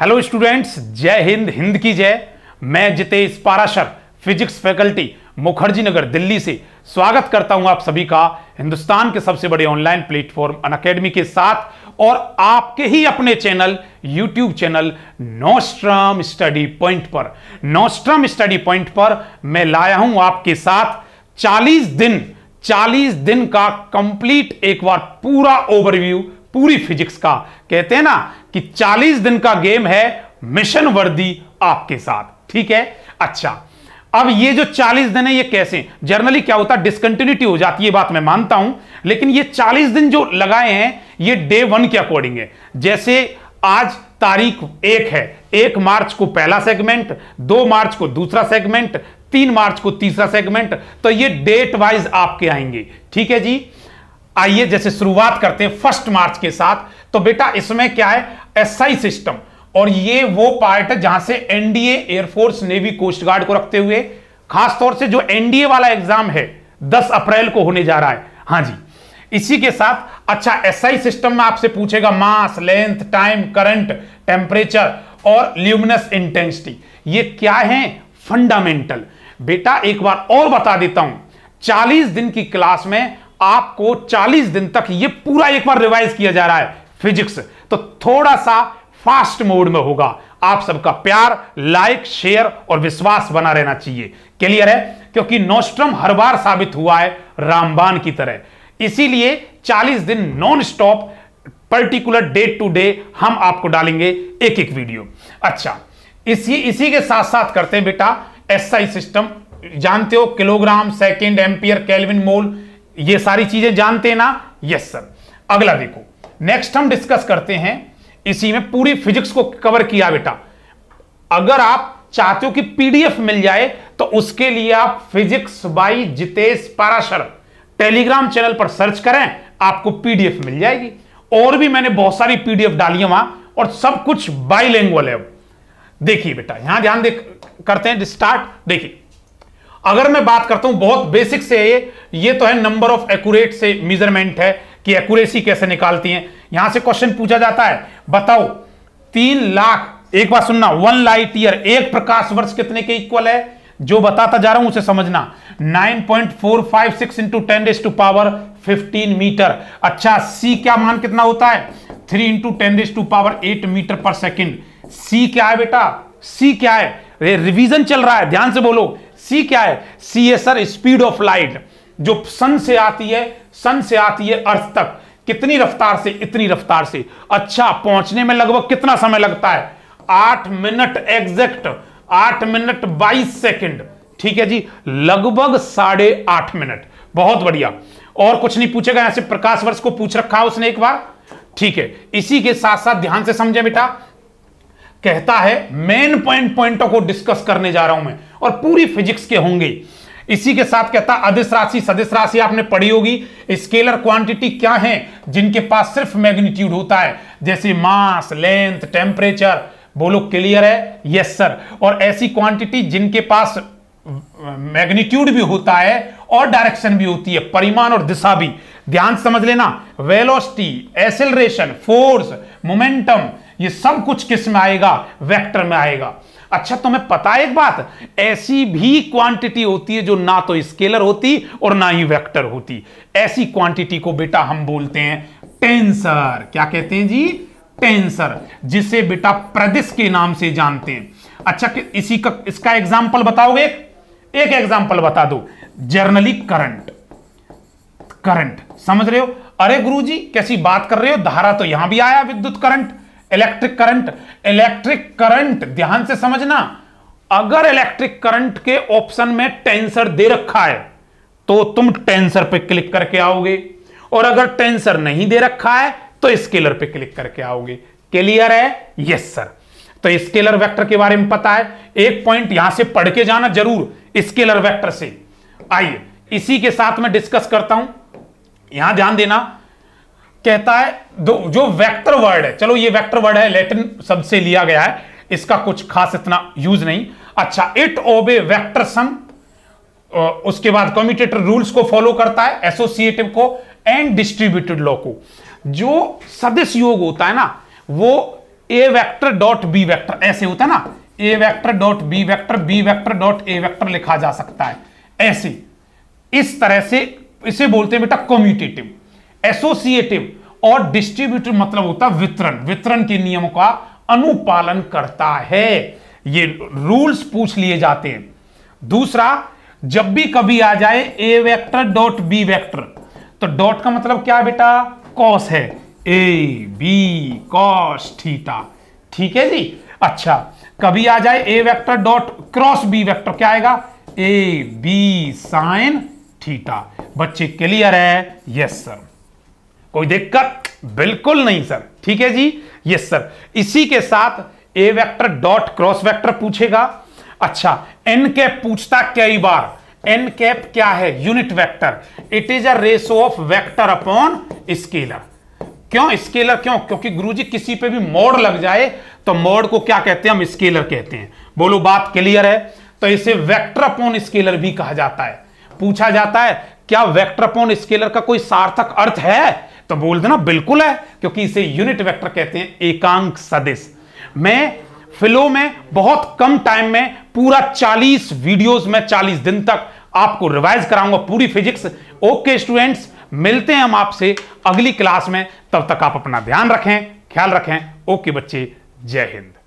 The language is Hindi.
हेलो स्टूडेंट्स जय हिंद हिंद की जय मैं जितेश पाराशर फिजिक्स फैकल्टी मुखर्जी नगर दिल्ली से स्वागत करता हूं आप सभी का हिंदुस्तान के सबसे बड़े ऑनलाइन प्लेटफॉर्म अन अकेडमी के साथ और आपके ही अपने channel YouTube channel Nostrum Study Point पर नोस्ट्रम स्टडी पॉइंट पर मैं लाया हूं आपके साथ 40 दिन 40 दिन का कंप्लीट एक बार पूरा ओवरव्यू पूरी फिजिक्स का कहते हैं ना कि 40 दिन का गेम है मिशन वर्दी आपके साथ ठीक है अच्छा अब ये जो 40 दिन है ये कैसे जर्नली क्या होता है डिस्कंटिन्यूटी हो जाती है बात मैं मानता हूं लेकिन ये 40 दिन जो लगाए हैं ये डे वन के अकॉर्डिंग है जैसे आज तारीख एक है एक मार्च को पहला सेगमेंट दो मार्च को दूसरा सेगमेंट तीन मार्च को तीसरा सेगमेंट तो ये डेट वाइज आपके आएंगे ठीक है जी आइए जैसे शुरुआत करते हैं फर्स्ट मार्च के साथ तो बेटा इसमें क्या है एसआई सिस्टम और ये वो पार्ट है जहां से NDA air force navy coast guard को रखते हुए खासतौर से जो एनडीए वाला एग्जाम है 10 अप्रैल को होने जा रहा है हाँ जी इसी के साथ अच्छा एसआई सिस्टम में आपसे पूछेगा mass length time current temperature और ल्यूमिनस इंटेंसिटी ये क्या है फंडामेंटल बेटा एक बार और बता देता हूं 40 दिन की क्लास में आपको 40 दिन तक ये पूरा एक बार रिवाइज किया जा रहा है फिजिक्स तो थोड़ा सा फास्ट मोड में होगा आप सबका प्यार लाइक शेयर और विश्वास बना रहना चाहिए क्लियर है क्योंकि नोस्ट्रम हर बार साबित हुआ है रामबान की तरह इसीलिए 40 दिन non stop particular day to day हम आपको डालेंगे एक एक वीडियो अच्छा इसी इसी के साथ साथ करते हैं बेटा एसआई सिस्टम जानते हो kilogram second ampere kelvin mole ये सारी चीजें जानते हैं ना यस सर अगला देखो नेक्स्ट हम डिस्कस करते हैं इसी में पूरी फिजिक्स को कवर किया बेटा अगर आप चाहते हो कि पीडीएफ मिल जाए तो उसके लिए आप physics by Jitesh Parashar Telegram channel पर सर्च करें आपको पीडीएफ मिल जाएगी और भी मैंने बहुत सारी पीडीएफ डाली है वहां और सब कुछ बाईलैंग्वल है देखिए बेटा यहां ध्यान दे करते हैं स्टार्ट देखिए अगर मैं बात करता हूं बहुत बेसिक से ये ये तो है नंबर ऑफ एक्यूरेट से मेजरमेंट है कि एक्यूरेसी कैसे निकालती है यहां से क्वेश्चन पूछा जाता है बताओ तीन लाख एक बार सुनना वन लाइट ईयर एक प्रकाश वर्ष कितने के इक्वल है जो बताता जा रहा हूं उसे समझना 9.456 point four five six into ten raise to power 15 metre अच्छा सी क्या मान कितना होता है 3 into ten raise to power 8 metre पर सेकेंड सी क्या है बेटा सी क्या है रिवीजन चल रहा है ध्यान से बोलो सी क्या है सी ए सर स्पीड ऑफ लाइट जो सन से आती है सन से आती है अर्थ तक कितनी रफ्तार से इतनी रफ्तार से अच्छा पहुंचने में लगभग कितना समय लगता है आठ मिनट एग्जैक्ट आठ मिनट बाईस सेकेंड ठीक है जी लगभग साढ़े आठ मिनट बहुत बढ़िया और कुछ नहीं पूछेगा ऐसे प्रकाश वर्ष को पूछ रखा है उसने एक बार ठीक है इसी के साथ साथ ध्यान से समझे बेटा कहता है मेन पॉइंट पॉइंटों को डिस्कस करने जा रहा हूं मैं और पूरी फिजिक्स के होंगे इसी के साथ कहता अधिस राशि सदिश राशि आपने पढ़ी होगी स्केलर क्वांटिटी क्या है जिनके पास सिर्फ मैग्नीट्यूड होता है जैसे मास लेंथ टेम्परेचर बोलो क्लियर है यस सर और ऐसी क्वांटिटी जिनके पास मैग्नीट्यूड भी होता है और डायरेक्शन भी होती है परिमाण और दिशा भी ध्यान समझ लेना वेलोसिटी एसेलरेशन फोर्स मोमेंटम ये सब कुछ किस में आएगा वेक्टर में आएगा अच्छा तुम्हें तो पता है एक बात ऐसी भी क्वांटिटी होती है जो ना तो स्केलर होती और ना ही वेक्टर होती ऐसी क्वांटिटी को बेटा हम बोलते हैं टेंसर क्या कहते हैं जी टेंसर जिसे बेटा प्रदिश के नाम से जानते हैं अच्छा इसी का इसका एग्जाम्पल बताओगे एक एग्जाम्पल बता दो जर्नली करंट करंट समझ रहे हो अरे गुरुजी कैसी बात कर रहे हो धारा तो यहां भी आया विद्युत current electric current electric current ध्यान से समझना अगर इलेक्ट्रिक करंट के ऑप्शन में टेंसर दे रखा है तो तुम टेंसर पे क्लिक करके आओगे और अगर टेंसर नहीं दे रखा है तो स्केलर पे क्लिक करके आओगे क्लियर है यस सर तो स्केलर वेक्टर के बारे में पता है एक पॉइंट यहां से पढ़ के जाना जरूर स्केलर वेक्टर से आइए इसी के साथ में डिस्कस करता हूं यहां ध्यान देना कहता है दो जो वेक्टर वर्ड है चलो ये वेक्टर वर्ड है लेटिन शब्द से लिया गया है इसका कुछ खास इतना यूज नहीं अच्छा इट ओबे वेक्टर सम उसके बाद कम्यूटेटर रूल्स को फॉलो करता है एसोसिएटिव को एंड डिस्ट्रीब्यूटेड लॉ को जो सदस्य योग होता है ना वो A vector dot B vector ऐसे होता है ना A vector dot B vector B vector dot A vector लिखा जा सकता है ऐसे इस तरह से इसे बोलते हैं बेटा कम्यूटेटिव एसोसिएटिव और डिस्ट्रीब्यूटर मतलब होता है वितरण वितरण के नियमों का अनुपालन करता है ये रूल्स पूछ लिए जाते हैं दूसरा जब भी कभी आ जाए A vector dot B vector तो डॉट का मतलब क्या बेटा कॉस है ए बी कॉस थीटा ठीक है जी अच्छा कभी आ जाए A vector dot cross B vector क्या आएगा ए बी साइन थीटा बच्चे क्लियर है यस सर कोई दिक्कत बिल्कुल नहीं सर ठीक है जी यस सर इसी के साथ A vector dot cross vector पूछेगा अच्छा एन कैप पूछता कई बार एन कैप क्या है unit vector it is a ratio of vector upon scalar क्यों स्केलर क्यों क्योंकि गुरुजी किसी पे भी मोड लग जाए तो मोड को क्या कहते हैं हम स्केलर कहते हैं बोलो बात क्लियर है तो इसे वेक्टर अपॉन स्केलर भी कहा जाता है पूछा जाता है क्या वेक्टर अपॉन स्केलर का कोई सार्थक अर्थ है तो बोल देना बिल्कुल है क्योंकि इसे यूनिट वेक्टर कहते हैं एकांक सदिश मैं फिलो में बहुत कम टाइम में पूरा 40 वीडियोस में 40 दिन तक आपको रिवाइज कराऊंगा पूरी फिजिक्स ओके स्टूडेंट्स मिलते हैं हम आपसे अगली क्लास में तब तक आप अपना ध्यान रखें ख्याल रखें ओके बच्चे जय हिंद